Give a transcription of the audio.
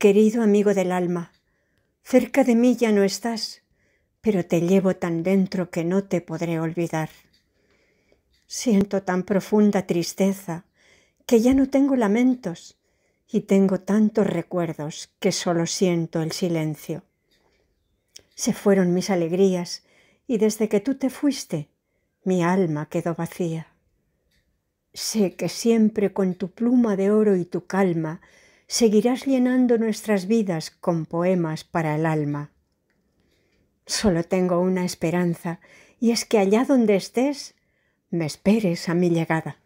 Querido amigo del alma, cerca de mí ya no estás, pero te llevo tan dentro que no te podré olvidar. Siento tan profunda tristeza que ya no tengo lamentos y tengo tantos recuerdos que solo siento el silencio. Se fueron mis alegrías y desde que tú te fuiste, mi alma quedó vacía. Sé que siempre con tu pluma de oro y tu calma seguirás llenando nuestras vidas con poemas para el alma. Solo tengo una esperanza, y es que allá donde estés, me esperes a mi llegada.